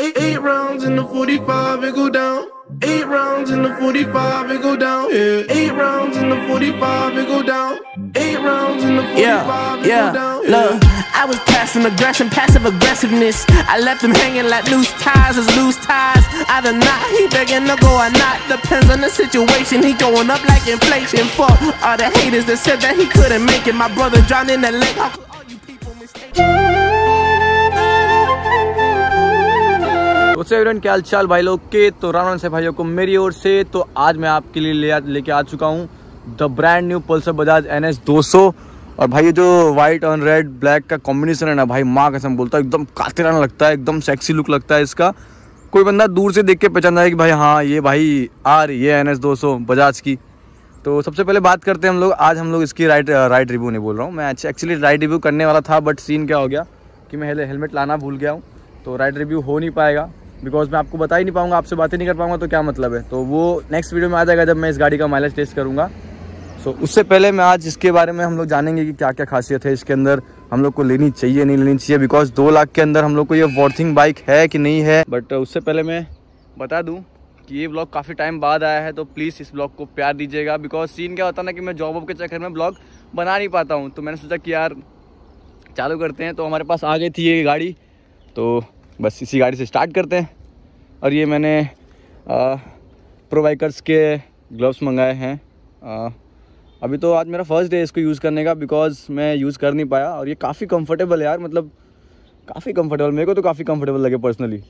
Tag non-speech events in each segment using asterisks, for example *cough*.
Eight rounds in the 45 and go down. Eight rounds in the 45 and go down. Yeah. Eight rounds in the 45 and go down. Eight rounds in the 45 yeah, and yeah. go down. Yeah. Look, I was passing aggression, passive aggressiveness. I left them hanging like loose ties as loose ties. I do not, he begging to go or not. Depends on the situation, he going up like inflation. Fuck all the haters that said that he couldn't make it. My brother drowned in the lake. Everyone क्या हालचाल भाई लोग के तो राम से भाइयों को मेरी ओर से तो आज मैं आपके लिए ले लेके आ चुका हूँ the brand new Pulsar Bajaj N S और भाई ये जो वाइट और रेड ब्लैक का कॉम्बिनेशन है ना भाई माँ कसम बोलता है एकदम कातिराना लगता है एकदम सेक्सी लुक लगता है इसका कोई बंदा दूर से देख के पहचान जाए कि भाई हाँ ये भाई आर ये एन एस बजाज की तो सबसे पहले बात करते हैं हम लोग आज हम लोग इसकी राइट राइट रिव्यू नहीं बोल रहा हूँ मैं एक्चुअली राइट रिव्यू करने वाला था बट सीन क्या हो गया कि मैं हेलमेट लाना भूल गया हूँ तो राइट रिव्यू हो नहीं पाएगा बिकॉज मैं आपको बता ही नहीं पाऊंगा आपसे बातें नहीं कर पाऊंगा तो क्या मतलब है तो वो नेक्स्ट वीडियो में आ जाएगा जब मैं इस गाड़ी का माइलेज टेस्ट करूँगा सो so, उससे पहले मैं आज इसके बारे में हम लोग जानेंगे कि क्या क्या खासियत है इसके अंदर हम लोग को लेनी चाहिए नहीं लेनी चाहिए बिकॉज दो लाख के अंदर हम लोग को ये वॉर्थिंग बाइक है कि नहीं है बट uh, उससे पहले मैं बता दूँ कि ये ब्लॉग काफ़ी टाइम बाद आया है तो प्लीज़ इस ब्लॉग को प्यार दीजिएगा बिकॉज सीन क्या होता ना कि मैं जॉब के चक्कर में ब्लॉग बना नहीं पाता हूँ तो मैंने सोचा कि यार चालू करते हैं तो हमारे पास आ गई थी ये गाड़ी तो बस इसी गाड़ी से स्टार्ट करते हैं और ये मैंने प्रोवाइकर्स के ग्लव्स मंगाए हैं आ, अभी तो आज मेरा फर्स्ट डे इसको यूज़ करने का बिकॉज़ मैं यूज़ कर नहीं पाया और ये काफ़ी कंफर्टेबल है यार मतलब काफ़ी कंफर्टेबल मेरे को तो काफ़ी कंफर्टेबल लगे पर्सनली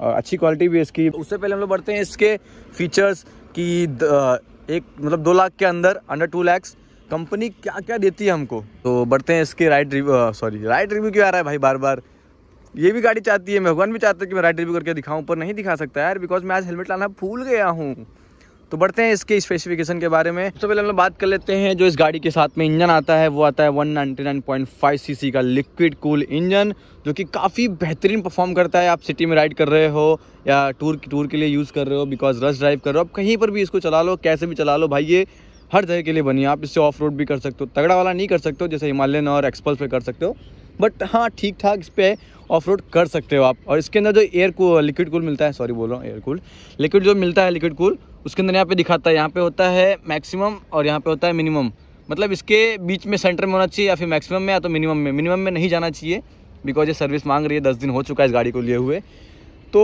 और अच्छी क्वालिटी भी है इसकी उससे पहले हम लोग बढ़ते हैं इसके फीचर्स कि एक मतलब दो लाख के अंदर अंडर टू लैक्स कंपनी क्या क्या देती है हमको तो बढ़ते हैं इसके right review sorry right review क्यों आ रहा है भाई बार बार ये भी गाड़ी चाहती है मैं भगवान भी चाहता है कि मैं राइडर भी करके दिखाऊँ पर नहीं दिखा सकता यार बिकॉज मैं आज हेलमेट लाना भूल गया हूँ तो बढ़ते हैं इसके स्पेसिफिकेशन के बारे में सबसे तो पहले हम लोग बात कर लेते हैं जो इस गाड़ी के साथ में इंजन आता है वो आता है 199.5 सीसी का लिक्विड कूल इंजन जो कि काफ़ी बेहतरीन परफॉर्म करता है आप सिटी में राइड कर रहे हो या टूर की टूर के लिए यूज़ कर रहे हो बिकॉज रश ड्राइव कर रहे हो आप कहीं पर भी इसको चला लो कैसे भी चला लो भाई ये हर जगह के लिए बनी आप इससे ऑफ रोड भी कर सकते हो तगड़ा वाला नहीं कर सकते हो जैसे हिमालयन और एक्सपल्स पर कर सकते हो बट हाँ ठीक ठाक इस पर ऑफ रोड कर सकते हो आप और इसके अंदर जो एयर को लिक्विड कूल मिलता है सॉरी बोल रहा हूँ एयर कूल लिक्विड जो मिलता है लिक्विड कूल उसके अंदर यहाँ पे दिखाता है यहाँ पे होता है मैक्सिमम और यहाँ पे होता है मिनिमम मतलब इसके बीच में सेंटर में होना चाहिए या फिर मैक्सिमम में या तो मिनिमम में मिनिमम में नहीं जाना चाहिए बिकॉज ये सर्विस मांग रही है दस दिन हो चुका है इस गाड़ी को लिए हुए तो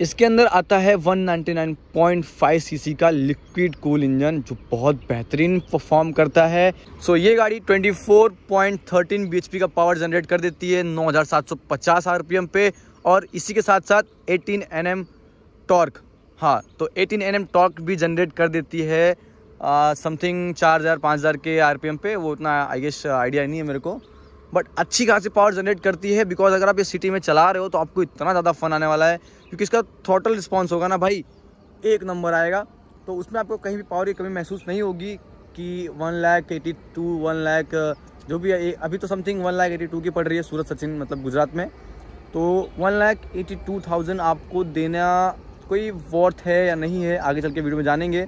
इसके अंदर आता है 199.5 सीसी का लिक्विड कूल इंजन जो बहुत बेहतरीन परफॉर्म करता है सो so, ये गाड़ी 24.13 फोर का पावर जनरेट कर देती है 9750 आरपीएम पे और इसी के साथ साथ 18 एम टॉर्क हाँ तो 18 एम टॉर्क भी जनरेट कर देती है समथिंग चार हज़ार पाँच हज़ार के आरपीएम पे वो उतना आई गेस आइडिया नहीं है मेरे को बट अच्छी खासी पावर जनरेट करती है बिकॉज अगर आप ये सिटी में चला रहे हो तो आपको इतना ज़्यादा फन आने वाला है क्योंकि इसका थॉटल रिस्पॉन्स होगा ना भाई एक नंबर आएगा तो उसमें आपको कहीं भी पावर की कमी महसूस नहीं होगी कि one lakh eighty two one lakh जो भी है अभी तो something one lakh eighty two की पड़ रही है सूरत सचिन मतलब गुजरात में तो one lakh eighty two thousand आपको देना कोई वर्थ है या नहीं है आगे चल के वीडियो में जानेंगे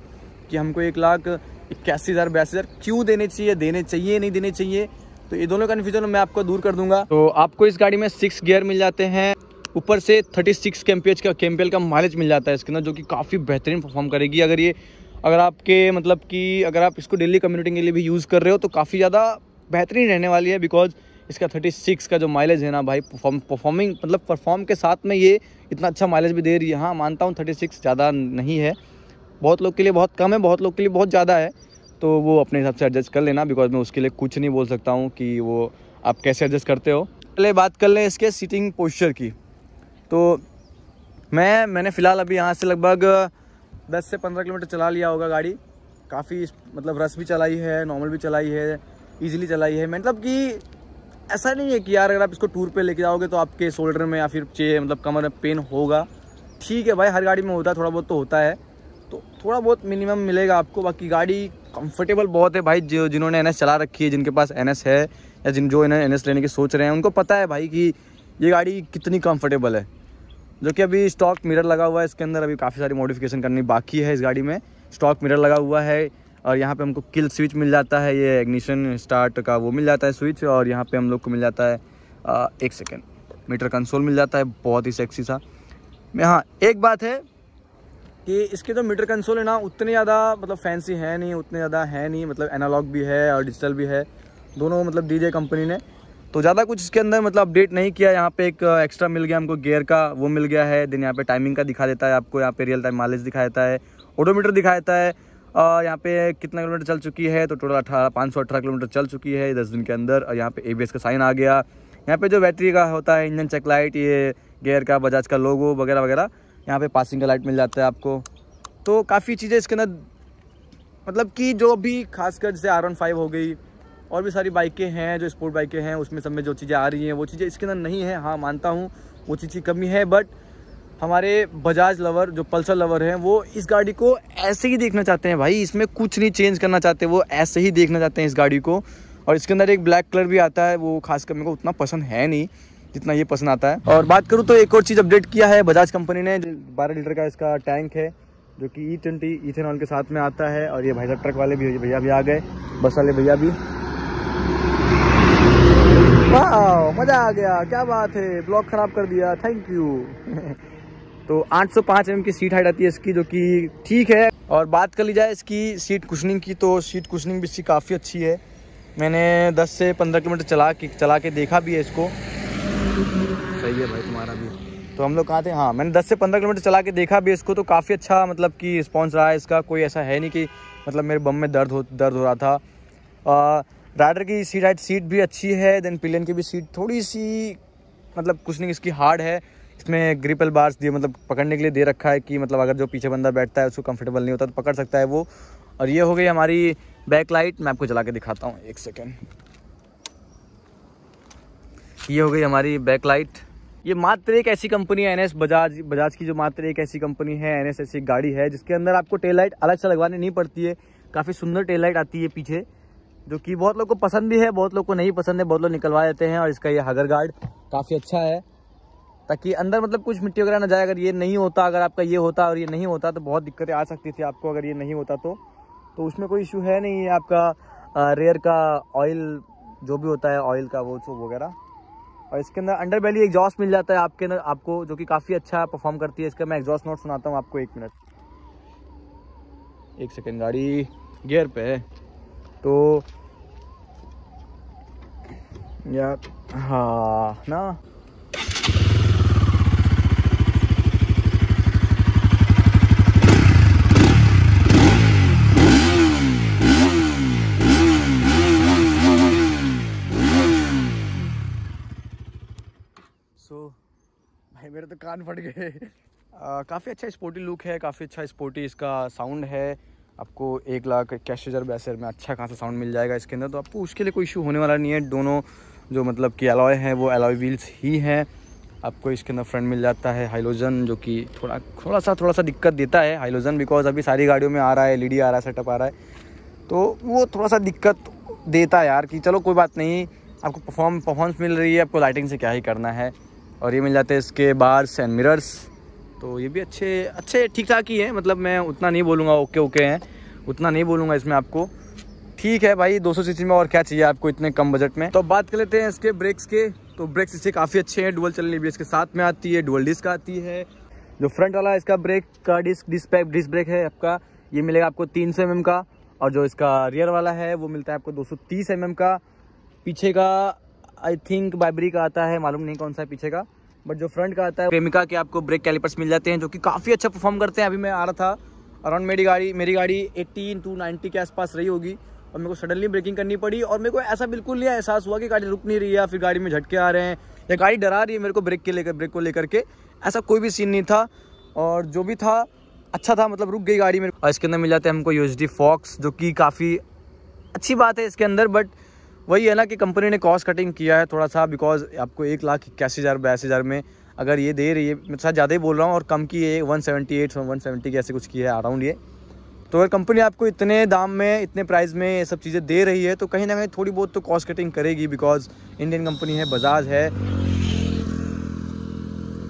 कि हमको एक लाख इक्यासी हज़ार बयासी हज़ार क्यों देने चाहिए देने चाहिए नहीं देने चाहिए तो ये दोनों कन्फ्यूजन मैं आपको दूर कर दूंगा तो आपको इस गाड़ी में सिक्स गियर मिल जाते हैं ऊपर से 36 सिक्स का कैम्पेल का माइलेज मिल जाता है इसके अंदर जो कि काफ़ी बेहतरीन परफॉर्म करेगी अगर ये अगर आपके मतलब कि अगर आप इसको डेली कम्यूनिटी के लिए भी यूज़ कर रहे हो तो काफ़ी ज़्यादा बेहतरीन रहने वाली है बिकॉज इसका 36 का जो माइलेज है ना भाई परफॉर्म परफॉर्मिंग मतलब परफॉर्म के साथ में ये इतना अच्छा माइलेज भी दे रही है हाँ मानता हूँ 36 ज़्यादा नहीं है बहुत लोग के लिए बहुत कम है बहुत लोग के लिए बहुत ज़्यादा है तो वो अपने हिसाब से एडजस्ट कर लेना बिकॉज मैं उसके लिए कुछ नहीं बोल सकता हूँ कि वो आप कैसे एडजस्ट करते हो पहले बात कर लें इसके सीटिंग पोस्चर की तो मैं मैंने फ़िलहाल अभी यहाँ से लगभग दस से पंद्रह किलोमीटर चला लिया होगा गाड़ी काफ़ी मतलब रस भी चलाई है नॉर्मल भी चलाई है ईजिली चलाई है मतलब कि ऐसा नहीं है कि यार अगर आप इसको टूर पे लेके जाओगे तो आपके शोल्डर में या फिर चे मतलब कमर में पेन होगा ठीक है भाई हर गाड़ी में होता है थोड़ा बहुत तो होता है तो थोड़ा बहुत मिनिमम मिलेगा आपको बाकी गाड़ी कंफर्टेबल बहुत है भाई जो जिन्होंने एन चला रखी है जिनके पास एन है या जिन जो एन लेने की सोच रहे हैं उनको पता है भाई कि ये गाड़ी कितनी कंफर्टेबल है जो कि अभी स्टॉक मिरर लगा हुआ है इसके अंदर अभी काफ़ी सारी मॉडिफिकेशन करनी बाकी है इस गाड़ी में स्टॉक मिरर लगा हुआ है और यहाँ पर हमको किल स्विच मिल जाता है ये एग्निशन स्टार्ट का वो मिल जाता है स्विच और यहाँ पर हम लोग को मिल जाता है एक सेकेंड मीटर कंसोल मिल जाता है बहुत ही सेक्सी सा हाँ एक बात है कि इसके जो तो मीटर कंसोल है ना उतने ज़्यादा मतलब फैंसी है नहीं उतने ज़्यादा है नहीं मतलब एनालॉग भी है और डिजिटल भी है दोनों मतलब दी कंपनी ने तो ज़्यादा कुछ इसके अंदर मतलब अपडेट नहीं किया यहाँ पे एक एक्स्ट्रा uh, मिल गया हमको गियर का वो मिल गया है देन यहाँ पे टाइमिंग का दिखा देता है आपको यहाँ पे रियल टाइम माइलेज दिखा देता है ओडोमीटर दिखा देता है और uh, यहाँ पे कितना किलोमीटर चल चुकी है तो टोटल अठारह पाँच सौ अठारह किलोमीटर चल चुकी है दस दिन के अंदर और यहाँ पे ए का साइन आ गया यहाँ पे जो बैटरी का होता है इंजन चेक लाइट ये गेयर का बजाज का लोगो वगैरह वगैरह यहाँ पे पासिंग का लाइट मिल जाता है आपको तो काफ़ी चीज़ें इसके अंदर मतलब कि जो भी खासकर जैसे आर वन फाइव हो गई और भी सारी बाइकें हैं जो स्पोर्ट बाइकें हैं उसमें सब में जो चीज़ें आ रही हैं वो चीज़ें इसके अंदर नहीं है हाँ मानता हूँ वो चीज़ की कमी है बट हमारे बजाज लवर जो पल्सर लवर हैं वो इस गाड़ी को ऐसे ही देखना चाहते हैं भाई इसमें कुछ नहीं चेंज करना चाहते वो ऐसे ही देखना चाहते हैं इस गाड़ी को और इसके अंदर एक ब्लैक कलर भी आता है वो खासकर मेरे को उतना पसंद है नहीं जितना ये पसंद आता है और बात करूँ तो एक और चीज़ अपडेट किया है बजाज कंपनी ने बारह लीटर का इसका टैंक है जो कि ई ट्वेंटी इथेनॉल के साथ में आता है और ये भाई साहब ट्रक वाले भी भैया भी आ गए बस वाले भैया भी मज़ा आ गया क्या बात है ब्लॉक ख़राब कर दिया थैंक यू *laughs* तो 805 एम की सीट हाइट आती है इसकी जो कि ठीक है और बात कर ली जाए इसकी सीट कुशनिंग की तो सीट कुशनिंग भी इसकी काफ़ी अच्छी है मैंने 10 से 15 किलोमीटर चला के चला के देखा भी है इसको सही है भाई तुम्हारा भी तो हम लोग कहाँ थे हाँ मैंने 10 से 15 किलोमीटर चला के देखा भी इसको तो काफ़ी अच्छा मतलब कि रिस्पॉन्स रहा है इसका कोई ऐसा है नहीं कि मतलब मेरे बम में दर्द हो दर्द हो रहा था राइडर की सीट हाइट सीट भी अच्छी है देन पिलियन की भी सीट थोड़ी सी मतलब कुछ नहीं इसकी हार्ड है इसमें ग्रिपल बार्स दिए मतलब पकड़ने के लिए दे रखा है कि मतलब अगर जो पीछे बंदा बैठता है उसको कम्फर्टेबल नहीं होता तो पकड़ सकता है वो और ये हो गई हमारी बैक लाइट मैं आपको चला के दिखाता हूँ एक सेकेंड ये हो गई हमारी बैक लाइट ये मात्र एक ऐसी कंपनी है एनएस बजाज बजाज की जो मात्र एक ऐसी कंपनी है एनएस ऐसी गाड़ी है जिसके अंदर आपको टेल लाइट अलग से लगवानी नहीं पड़ती है काफ़ी सुंदर टेल लाइट आती है पीछे जो कि बहुत लोग को पसंद भी है बहुत लोग को नहीं पसंद है बहुत लोग निकलवा देते हैं और इसका ये हगर गार्ड काफ़ी अच्छा है ताकि अंदर मतलब कुछ मिट्टी वगैरह ना जाए अगर ये नहीं होता अगर आपका ये होता और ये नहीं होता तो बहुत दिक्कतें आ सकती थी आपको अगर ये नहीं होता तो तो उसमें कोई इशू है नहीं आपका रेयर का ऑयल जो भी होता है ऑयल का वो सब वगैरह और इसके अंदर अंडर बैली एग्जॉस्ट मिल जाता है आपके अंदर आपको जो कि काफ़ी अच्छा परफॉर्म करती है इसका मैं एग्जॉस्ट नोट सुनाता हूँ आपको एक मिनट एक सेकेंड गाड़ी गियर पे है तो यार हाँ ना सो भाई मेरे तो कान फट गए काफ़ी अच्छा स्पोर्टी लुक है काफ़ी अच्छा स्पोर्टी इसका साउंड है आपको एक लाख इक्यासी हज़ार बयासर में अच्छा खासा साउंड मिल जाएगा इसके अंदर तो आपको उसके लिए कोई इशू होने वाला नहीं है दोनों जो मतलब कि अलॉय हैं वो अलॉय व्हील्स ही हैं आपको इसके अंदर फ्रंट मिल जाता है हाइलोजन जो कि थोड़ा थोड़ा सा थोड़ा सा दिक्कत देता है हाइलोजन बिकॉज अभी सारी गाड़ियों में आ रहा है एल आ रहा है सेटअप आ रहा है तो वो थोड़ा सा दिक्कत देता है यार कि चलो कोई बात नहीं आपको परफॉर्म परफॉर्मेंस मिल रही है आपको लाइटिंग से क्या ही करना है और ये मिल जाते हैं इसके बार्स एंड मिरर्स तो ये भी अच्छे अच्छे ठीक ठाक ही हैं मतलब मैं उतना नहीं बोलूँगा ओके ओके हैं उतना नहीं बोलूँगा इसमें आपको ठीक है भाई 200 सौ में और क्या चाहिए आपको इतने कम बजट में तो बात कर लेते हैं इसके ब्रेक्स के तो ब्रेक्स इससे काफ़ी अच्छे हैं डुअल चलने भी इसके साथ में आती है डुअल डिस्क आती है जो फ्रंट वाला इसका ब्रेक का डिस्क डिस्क डिस्क ब्रेक है आपका ये मिलेगा आपको तीन सौ एम का और जो इसका रियर वाला है वो मिलता है आपको दो सौ तीस एम का पीछे का आई थिंक बाइबरी का आता है मालूम नहीं कौन सा है पीछे का बट जो फ्रंट का आता है प्रेमिका के आपको ब्रेक कैलिपर्स मिल जाते हैं जो कि काफ़ी अच्छा परफॉर्म करते हैं अभी मैं आ रहा था अराउंड मेरी गाड़ी मेरी गाड़ी एट्टीन टू नाइन्टी के आसपास रही होगी और मेरे को सडनली ब्रेकिंग करनी पड़ी और मेरे को ऐसा बिल्कुल नहीं एहसास हुआ कि गाड़ी रुक नहीं रही है फिर गाड़ी में झटके आ रहे हैं या गाड़ी डरा रही है मेरे को ब्रेक के लेकर ब्रेक को लेकर के ऐसा कोई भी सीन नहीं था और जो भी था अच्छा था मतलब रुक गई गाड़ी मेरे और इसके अंदर मिल जाते हैं हमको यू एच फॉक्स जो कि काफ़ी अच्छी बात है इसके अंदर बट वही है ना कि कंपनी ने कॉस्ट कटिंग किया है थोड़ा सा बिकॉज आपको एक लाख इक्यासी हज़ार बयासी हज़ार में अगर ये दे रही है मैं थोड़ा तो ज़्यादा ही बोल रहा हूँ और कम की ये one seventy eight one seventy के ऐसे कुछ किया है अराउंड ये तो अगर कंपनी आपको इतने दाम में इतने प्राइस में ये सब चीज़ें दे रही है तो कहीं ना कहीं थोड़ी बहुत तो कॉस्ट कटिंग करेगी बिकॉज इंडियन कंपनी है बजाज है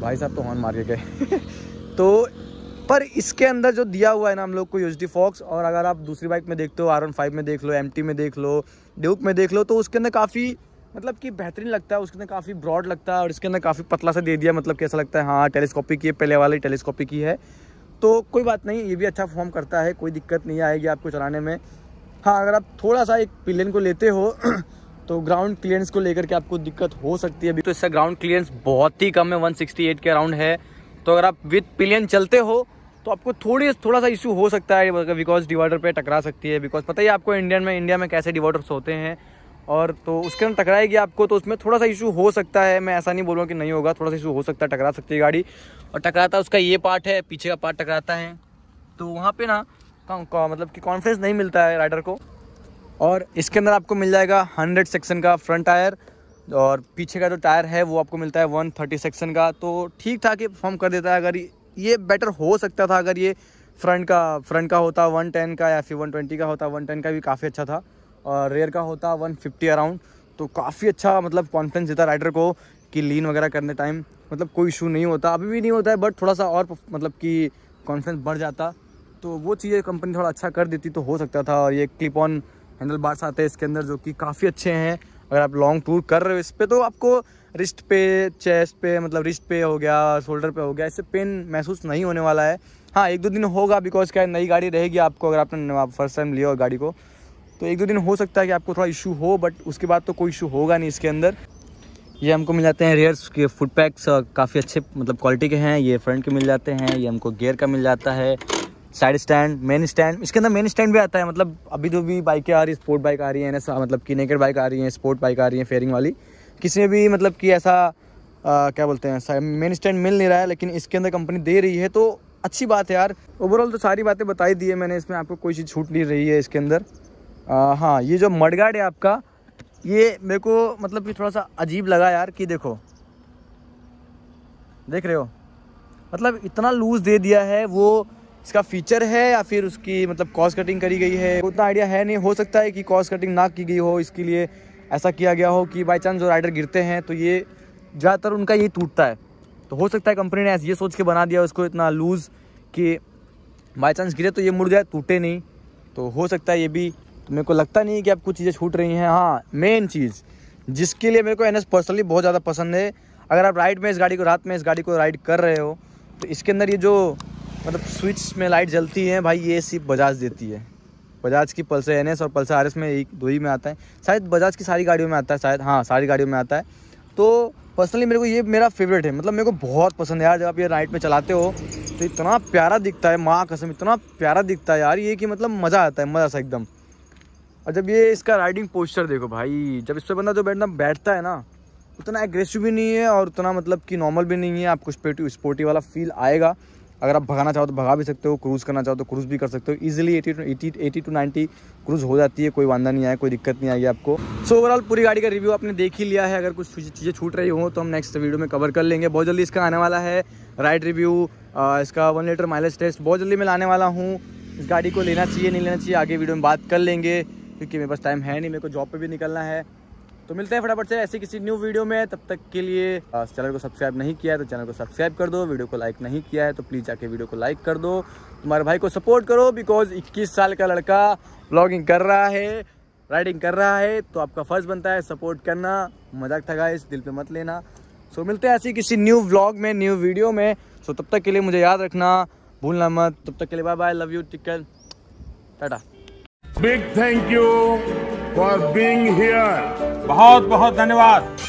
भाई साहब तो हॉर्न मार के गए *laughs* तो पर इसके अंदर जो दिया हुआ है ना हम लोग को यूज फॉक्स और अगर आप दूसरी बाइक में देखते हो आर फाइव में देख लो एम में देख लो ड्यूक में देख लो तो उसके अंदर काफ़ी मतलब कि बेहतरीन लगता है उसके अंदर काफ़ी ब्रॉड लगता है और इसके अंदर काफ़ी पतला सा दे दिया मतलब कैसा लगता है हाँ टेलीस्कोपिक की है पहले वाली टेलीस्कोपिक की है तो कोई बात नहीं ये भी अच्छा फॉर्म करता है कोई दिक्कत नहीं आएगी आपको चलाने में हाँ अगर आप थोड़ा सा एक पिलियन को लेते हो तो ग्राउंड क्लियरेंस को लेकर के आपको दिक्कत हो सकती है अभी तो इसका ग्राउंड क्लियरेंस बहुत ही कम है 168 के अराउंड है तो अगर आप विथ पिलियन चलते हो तो आपको थोड़ी थोड़ा सा इशू हो सकता है बिकॉज मतलब डिवाइडर पे टकरा सकती है बिकॉज पता ही आपको इंडियन में इंडिया में कैसे डिवाइडर्स होते हैं और तो उसके अंदर टकराएगी आपको तो उसमें थोड़ा सा इशू हो सकता है मैं ऐसा नहीं बोल रहा हूँ कि नहीं होगा थोड़ा सा इशू हो सकता है टकरा सकती है गाड़ी और टकराता उसका ये पार्ट है पीछे का पार्ट टकराता है तो वहाँ पर ना मतलब कि कॉन्फिडेंस नहीं मिलता है राइडर को और इसके अंदर आपको मिल जाएगा हंड्रेड सेक्शन का फ्रंट टायर और पीछे का जो टायर है वो आपको मिलता है वन थर्टी सेक्शन का तो ठीक ठाक ये परफॉर्म कर देता है अगर ये बेटर हो सकता था अगर ये फ्रंट का फ्रंट का होता वन टेन का या फिर वन ट्वेंटी का होता वन टेन का भी काफ़ी अच्छा था और रेयर का होता वन फिफ्टी अराउंड तो काफ़ी अच्छा मतलब कॉन्फिडेंस देता राइडर को कि लीन वगैरह करने टाइम मतलब कोई इशू नहीं होता अभी भी नहीं होता है बट थोड़ा सा और मतलब कि कॉन्फिडेंस बढ़ जाता तो वो चीज़ें कंपनी थोड़ा अच्छा कर देती तो हो सकता था और ये क्लिप ऑन हैंडल बार्स आते हैं इसके अंदर जो कि काफ़ी अच्छे हैं अगर आप लॉन्ग टूर कर रहे हो इस पर तो आपको रिस्ट पे चेस्ट पे मतलब रिस्ट पे हो गया शोल्डर पे हो गया इससे पेन महसूस नहीं होने वाला है हाँ एक दो दिन होगा बिकॉज क्या नई गाड़ी रहेगी आपको अगर आपने फर्स्ट टाइम लिया हो गाड़ी को तो एक दो दिन हो सकता है कि आपको थोड़ा इशू हो बट उसके बाद तो कोई इशू होगा नहीं इसके अंदर ये हमको मिल जाते हैं रेयर्स के फुट पैक्स काफ़ी अच्छे मतलब क्वालिटी के हैं ये फ्रंट के मिल जाते हैं ये हमको गेयर का मिल जाता है साइड स्टैंड मेन स्टैंड इसके अंदर मेन स्टैंड भी आता है मतलब अभी जो भी बाइकें आ रही है स्पोर्ट बाइक आ रही है एन मतलब की नेकेड बाइक आ रही है स्पोर्ट बाइक आ रही है फेयरिंग वाली किसी भी मतलब कि ऐसा आ, क्या बोलते हैं मेन स्टैंड मिल नहीं रहा है लेकिन इसके अंदर कंपनी दे रही है तो अच्छी बात है यार ओवरऑल तो सारी बातें बताई दी है मैंने इसमें आपको कोई चीज़ छूट नहीं रही है इसके अंदर हाँ ये जो मडगार्ड है आपका ये मेरे को मतलब कि थोड़ा सा अजीब लगा यार कि देखो देख रहे हो मतलब इतना लूज़ दे दिया है वो इसका फीचर है या फिर उसकी मतलब कॉस्ट कटिंग करी गई है उतना आइडिया है नहीं हो सकता है कि कॉस्ट कटिंग ना की गई हो इसके लिए ऐसा किया गया हो कि बाई चांस जो राइडर गिरते हैं तो ये ज़्यादातर उनका यही टूटता है तो हो सकता है कंपनी ने ये सोच के बना दिया उसको इतना लूज़ कि बाई चांस गिरे तो ये मुड़ जाए टूटे नहीं तो हो सकता है ये भी तो मेरे को लगता नहीं कि आप कुछ चीज़ें छूट रही हैं हाँ मेन चीज़ जिसके लिए मेरे को एन पर्सनली बहुत ज़्यादा पसंद है अगर आप राइड में इस गाड़ी को रात में इस गाड़ी को राइड कर रहे हो तो इसके अंदर ये जो मतलब स्विच में लाइट जलती है भाई ये सिर्फ बजाज देती है बजाज की पल्सर एन और पल्सर आर में एक दो ही में आता है शायद बजाज की सारी गाड़ियों में आता है शायद हाँ सारी गाड़ियों में आता है तो पर्सनली मेरे को ये मेरा फेवरेट है मतलब मेरे को बहुत पसंद है यार जब आप ये राइट में चलाते हो तो इतना प्यारा दिखता है माँ कसम इतना प्यारा दिखता है यार ये कि मतलब मज़ा आता है मज़ा सा एकदम और जब ये इसका राइडिंग पोस्चर देखो भाई जब इस पर बंदा जो बैठना बैठता है ना उतना एग्रेसिव भी नहीं है और उतना मतलब कि नॉर्मल भी नहीं है आपको स्पोर्टी स्पोर्टी वाला फील आएगा अगर आप भगाना चाहो तो भगा भी सकते हो क्रूज़ करना चाहो तो क्रूज़ भी कर सकते हो easily eighty two eighty eighty two ninety cruise हो जाती है कोई वादा नहीं आया कोई दिक्कत नहीं आई आपको सो so, ओवरऑल पूरी गाड़ी का रिव्यू आपने देख ही लिया है अगर कुछ चीज़ें छूट रही हो तो हम नेक्स्ट वीडियो में कवर कर लेंगे बहुत जल्दी इसका आने वाला है राइड रिव्यू इसका वन लीटर माइलेज टेस्ट बहुत जल्दी मैं लाने वाला हूँ इस गाड़ी को लेना चाहिए नहीं लेना चाहिए आगे वीडियो में बात कर लेंगे क्योंकि मेरे पास टाइम है नहीं मेरे को जॉब पर भी निकलना है तो मिलते हैं फटाफट से ऐसी किसी न्यू वीडियो में तब तक के लिए चैनल को सब्सक्राइब नहीं किया है तो चैनल को सब्सक्राइब कर दो वीडियो को लाइक नहीं किया है तो प्लीज़ जाके वीडियो को लाइक कर दो तुम्हारे भाई को सपोर्ट करो बिकॉज इक्कीस साल का लड़का ब्लॉगिंग कर रहा है राइडिंग कर रहा है तो आपका फर्ज बनता है सपोर्ट करना मजाक थका इस दिल पे मत लेना सो so, मिलते हैं ऐसी किसी न्यू व्लॉग में न्यू वीडियो में सो so, तब तक के लिए मुझे याद रखना भूलना मत तब तक के लिए बाय बाय लव यू टिकल tata big thank you for being here बहुत बहुत धन्यवाद